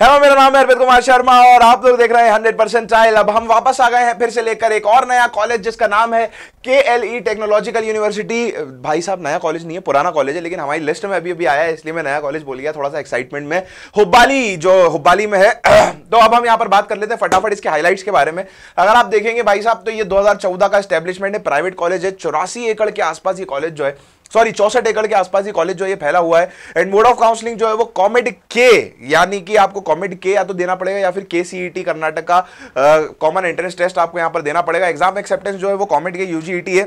hello मेरा नाम है अर्पित कुमार शर्मा और आप लोग देख रहे हैं हंड्रेड परसेंट ट्रायल अब हम वापस आ गए हैं फिर से लेकर एक और नया कॉलेज जिसका नाम है के एल ई टेक्नोलॉजिकल यूनिवर्सिटी भाई साहब नया कॉलेज नहीं है पुराना कॉलेज है लेकिन हमारी लिस्ट में अभी अभी आया है इसलिए मैं नया कॉलेज बोल गया थोड़ा सा एक्साइटमेंट में हुब्बाली जो हुब्बाली में है तो अब हम यहाँ पर बात कर लेते हैं फटाफट इसके हाईलाइट्स के बारे में अगर आप देखेंगे भाई साहब तो ये दो का स्टैब्लिशमेंट है प्राइवेट कॉलेज है चौरासी एकड़ के आसपास ये कॉलेज जो है सॉरी चौसठ एकड़ के आसपास ही कॉलेज जो ये फैला हुआ है एंड मोड ऑफ काउंसलिंग जो है वो कॉमेड के यानी कि आपको कॉमेड के या तो देना पड़ेगा या फिर के सीईटी e कर्नाटक का कॉमन एंट्रेंस टेस्ट आपको यहां पर देना पड़ेगा एग्जाम एक्सेप्टेंस जो है वो कॉमेड के यूजीईटी है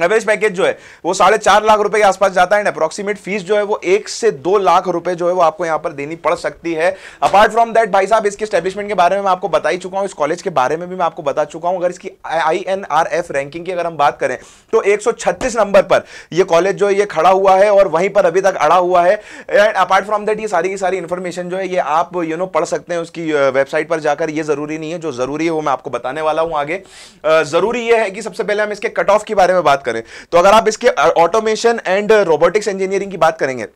एवरेज पैकेज जो है वो साढ़े चार लाख रुपए के आसपास जाता है एंड अप्रोक्सीमेट फीस जो है वो एक से दो लाख रुपए जो है वो आपको यहाँ पर देनी पड़ सकती है अपार्ट फ्रॉम दैट भाई साहब इसके स्टैब्लिशमेंट के बारे में मैं आपको बता ही चुका हूँ इस कॉलेज के बारे में भी मैं आपको बता चुका हूँ अगर इसकी आई रैंकिंग की अगर हम बात करें तो एक नंबर पर यह कॉलेज जो है ये खड़ा हुआ है और वहीं पर अभी तक अड़ा हुआ है एंड अपार्ट फ्रॉम दैट ये सारी की सारी इन्फॉर्मेशन जो है ये आप यू नो पढ़ सकते हैं उसकी वेबसाइट uh, पर जाकर ये जरूरी नहीं है जो जरूरी है वो मैं आपको बताने वाला हूँ आगे uh, जरूरी यह है कि सबसे पहले हम इसके कट ऑफ के बारे में बात बात करें तो अगर आप इसके ऑटोमेशन एंड रोबोटिक्स इंजीनियरिंग की बात करेंगे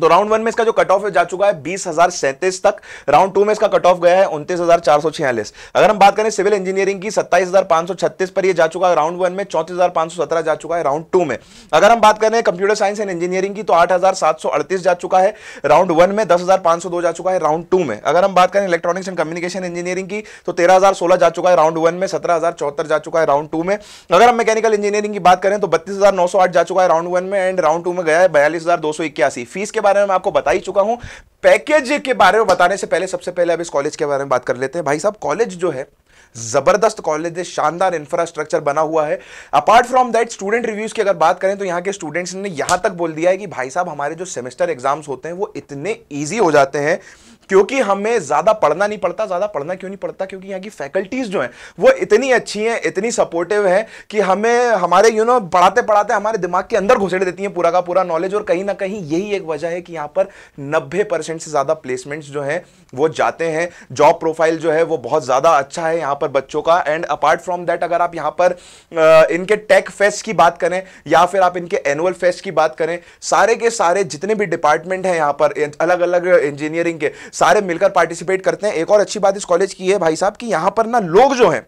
तो राउंड वन में इसका जो कट ऑफ जा चुका है बीस हजार सैंतीस तक राउंड टू में इसका कट ऑफ गया है उनतीस हजार चार सौ छियालीस अगर हम बात करें सिविल इंजीनियरिंग की सत्ताईस हजार पांच सौ छत्तीस पर ये जा चुका है राउंड वन में चौंतीस हजार पांच सौ सत्रह जा चुका है राउंड टू में अगर हम बात करें कंप्यूटर साइंस एंड इंजीनियरिंग की तो आठ हजार सात सौ अड़तीस जा चुका है राउंड वन में दस हजार पांच सौ दो जा चुका है राउंड टू में अगर हम बात करें इलेक्ट्रॉनिक्स एंड कम्युनिकेशन इंजीनियरिंग की तो तेरह हजार सोलह जा चुका है राउंड वन में सत्रह हजार चौहत्तर जा चुका है राउंड टू में अगर हम मैकेनिकल इंजीनियरिंग की बात करें तो बत्तीस हजार नौ सौ आठ जा चुका है राउंड वन में एंड राउंड टू में गया है बयालीस हजार दो सौ इक्यासी फीस के बारे में आपको बता ही चुका हूं पैकेज के बारे में बताने से पहले सबसे पहले अब इस कॉलेज के बारे में बात कर लेते हैं भाई साहब कॉलेज जो है जबरदस्त कॉलेज है शानदार इंफ्रास्ट्रक्चर बना हुआ है apart from that student reviews की अगर बात करें तो यहां के स्टूडेंट्स ने यहां तक बोल दिया है कि भाई साहब हमारे जो सेमेस्टर एग्जाम्स होते हैं वो इतने ईजी हो जाते हैं क्योंकि हमें ज्यादा पढ़ना नहीं पड़ता ज्यादा पढ़ना क्यों नहीं पड़ता क्योंकि यहाँ की फैकल्टीज जो हैं वो इतनी अच्छी हैं इतनी सपोर्टिव है कि हमें हमारे यू नो पढ़ाते पढ़ाते हमारे दिमाग के अंदर घुसेड़ देती हैं पूरा का पूरा नॉलेज और कहीं ना कहीं यही एक वजह है कि यहाँ पर नब्बे परसेंट से ज़्यादा प्लेसमेंट्स जो हैं वो जाते हैं जॉब प्रोफाइल जो है वो बहुत ज़्यादा अच्छा है यहाँ पर बच्चों का एंड अपार्ट फ्रॉम दैट अगर आप यहाँ पर इनके टेक फेस्ट की बात करें या फिर आप इनके एनुअल फेस्ट की बात करें सारे के सारे जितने भी डिपार्टमेंट हैं यहाँ पर अलग अलग इंजीनियरिंग के सारे मिलकर पार्टिसिपेट करते हैं एक और अच्छी बात इस कॉलेज की है भाई साहब कि यहां पर ना लोग जो हैं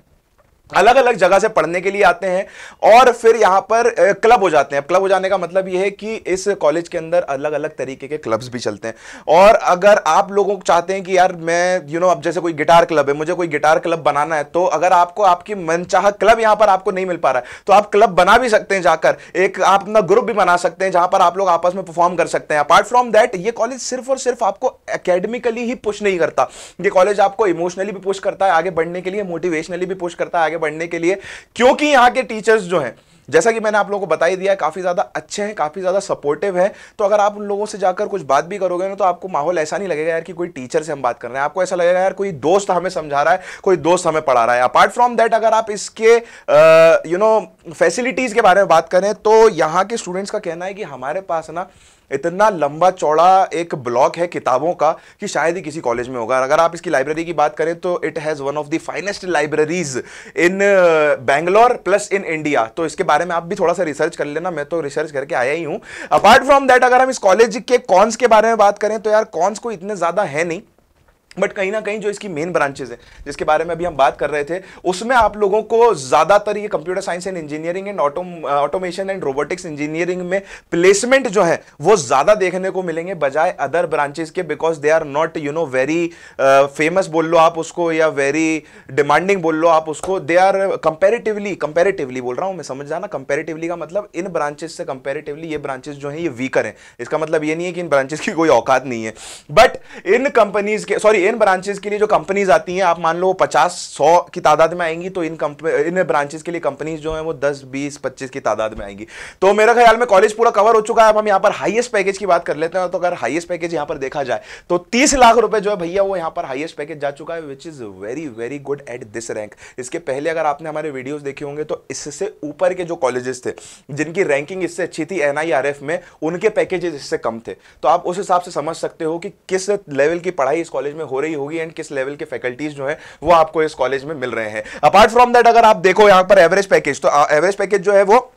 अलग अलग जगह से पढ़ने के लिए आते हैं और फिर यहाँ पर क्लब हो जाते हैं क्लब हो जाने का मतलब यह है कि इस कॉलेज के अंदर अलग अलग तरीके के क्लब्स भी चलते हैं और अगर आप लोगों को चाहते हैं कि यार मैं यू नो अब जैसे कोई गिटार क्लब है मुझे कोई गिटार क्लब बनाना है तो अगर आपको आपकी मनचाह क्लब यहाँ पर आपको नहीं मिल पा रहा है तो आप क्लब बना भी सकते हैं जाकर एक आप अपना ग्रुप भी बना सकते हैं जहाँ पर आप लोग आपस में परफॉर्म कर सकते हैं अपार्ट फ्रॉम दैट ये कॉलेज सिर्फ और सिर्फ आपको एकेडमिकली ही पुश नहीं करता ये कॉलेज आपको इमोशनली भी पुश करता है आगे बढ़ने के लिए मोटिवेशनली भी पुश करता है आगे बढ़ने के लिए क्योंकि यहाँ के टीचर्स जो हैं जैसा कि मैंने आप लोगों को बता ही दिया काफ़ी ज़्यादा अच्छे हैं काफ़ी ज़्यादा सपोर्टिव है तो अगर आप उन लोगों से जाकर कुछ बात भी करोगे ना तो आपको माहौल ऐसा नहीं लगेगा यार कि कोई टीचर से हम बात कर रहे हैं आपको ऐसा लगेगा यार कोई दोस्त हमें समझा रहा है कोई दोस्त हमें पढ़ा रहा है अपार्ट फ्रॉम दैट अगर आप इसके यू नो फैसिलिटीज़ के बारे में बात करें तो यहाँ के स्टूडेंट्स का कहना है कि हमारे पास ना इतना लंबा चौड़ा एक ब्लॉक है किताबों का कि शायद ही किसी कॉलेज में होगा अगर आप इसकी लाइब्रेरी की बात करें तो it has one of the finest libraries in Bangalore plus in India तो इसके बारे में आप भी थोड़ा सा रिसर्च कर लेना मैं तो रिसर्च करके आया ही हूँ अपार्ट फ्रॉम दैट अगर हम इस कॉलेज के कॉन्स के बारे में बात करें तो यार कॉन्स को इतने ज़्यादा है नहीं बट कहीं ना कहीं जो इसकी मेन ब्रांचेज है जिसके बारे में अभी हम बात कर रहे थे उसमें आप लोगों को ज़्यादातर ये computer science and engineering and auto automation and robotics engineering में प्लेसमेंट जो है वो ज़्यादा देखने को मिलेंगे बजाय अदर ब्रांचेज के because they are not you know very famous बोल लो आप उसको या वेरी डिमांडिंग बोल लो आप उसको दे आर कंपेरेटिवली कंपेरेटिवली बोल रहा हूँ मैं समझ जाना कंपेरेटिवली का मतलब इन ब्रांचेज से कंपेरेटिवली ये ब्रांचेज जो है ये वीकर हैं इसका मतलब ये नहीं है कि इन ब्रांचेज की कोई औकात नहीं है बट इन कंपनीज के सॉरी इन ब्रांचेस के लिए जो कंपनीज आती हैं आप मान लो पचास सौ की तादाद में आएंगी तो इन इन ब्रांचेस के लिए कंपनीज जो है वो दस बीस पच्चीस की तादाद में आएंगी तो मेरे ख्याल में कॉलेज पूरा कवर हो चुका है अब हम यहाँ पर हाइएस्ट पैकेज की बात कर लेते हैं तो अगर हाइएस्ट पैकेज यहाँ पर देखा जाए तो तीस लाख रुपए जो है भैया वो यहाँ पर हाइएस्ट पैकेज जा चुका है which is very very good at this rank इसके पहले अगर आपने हमारे वीडियोज देखे होंगे तो इससे ऊपर के जो कॉलेजेस थे जिनकी रैंकिंग इससे अच्छी थी एन में उनके पैकेजेस इससे कम थे तो आप उस हिसाब से समझ सकते हो कि किस लेवल की पढ़ाई इस कॉलेज में हो रही होगी एंड किस लेवल के फैकल्टीज जो है वो आपको इस कॉलेज में मिल रहे हैं अपार्ट फ्रॉम दैट अगर आप देखो यहाँ पर एवरेज पैकेज तो एवरेज पैकेज जो है वो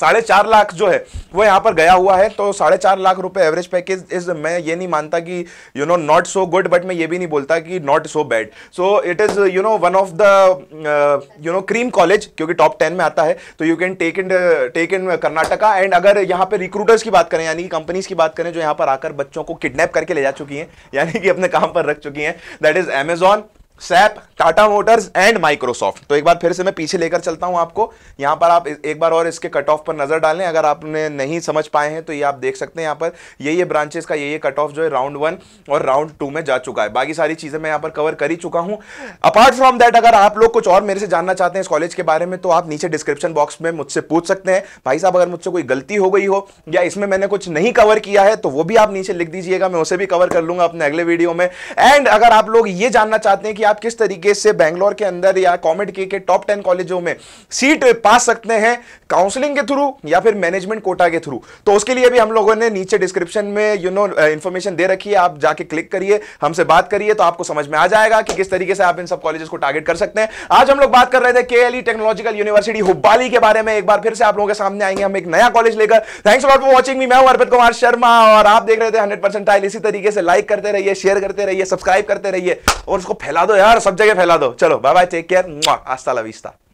साढ़े चार लाख जो है वो यहाँ पर गया हुआ है तो साढ़े चार लाख रुपए एवरेज पैकेज इज मैं ये नहीं मानता कि you know not so good but मैं ये भी नहीं बोलता कि not so bad so it is you know one of the you know cream college क्योंकि टॉप टेन में आता है तो you can take in take in Karnataka and अगर यहाँ पर रिक्रूटर्स की बात करें यानी कि कंपनीज की बात करें जो यहाँ पर आकर बच्चों को किडनैप करके ले जा चुकी हैं यानी कि अपने काम पर रख चुकी हैं that is Amazon SAP Tata Motors and Microsoft तो एक बार फिर से मैं पीछे लेकर चलता हूं आपको यहां पर आप एक बार और इसके कट ऑफ पर नजर डालें अगर आपने नहीं समझ पाए हैं तो ये आप देख सकते हैं यहां पर ये ये ब्रांचेस का ये ये कट ऑफ जो है राउंड वन और राउंड टू में जा चुका है बाकी सारी चीजें मैं यहां पर कवर कर ही चुका हूं अपार्ट फ्रॉम दैट अगर आप लोग कुछ और मेरे से जानना चाहते हैं इस कॉलेज के बारे में तो आप नीचे डिस्क्रिप्शन बॉक्स में मुझसे पूछ सकते हैं भाई साहब अगर मुझसे कोई गलती हो गई हो या इसमें मैंने कुछ नहीं कवर किया है तो वो भी आप नीचे लिख दीजिएगा मैं उसे भी कवर कर लूंगा अपने अगले वीडियो में एंड अगर आप लोग ये जानना चाहते हैं कि आप किस तरीके से बैंगलोर के अंदर या कॉमेड के, के टॉप टेन कॉलेजों में सीट पा सकते हैं काउंसलिंग के थ्रू या फिर मैनेजमेंट कोटा के थ्रू तो उसके लिए भी हम लोगों ने नीचे डिस्क्रिप्शन में यू नो इन्फॉर्मेशन दे रखी है आप जाके क्लिक करिए हमसे बात करिए तो आपको समझ में आ जाएगा कि किस तरीके से आप इन सब कॉलेजेस को टारगेट कर सकते हैं आज हम लोग बात कर रहे थे के टेक्नोलॉजिकल यूनिवर्सिटी हुब्बाली के बारे में एक बार फिर से आप लोगों के सामने आएंगे हम एक नया कॉलेज लेकर थैंक्स फॉर वॉचिंग मी मैं हूं अर्पित कुमार शर्मा और आप देख रहे थे हंड्रेड परसेंट इसी तरीके से लाइक करते रहिए शेयर करते रहिए सब्सक्राइब करते रहिए और उसको फैला दो यार सब जगह फैला दो चलो बाय बाय टेक केयर आस्ता लविस्ता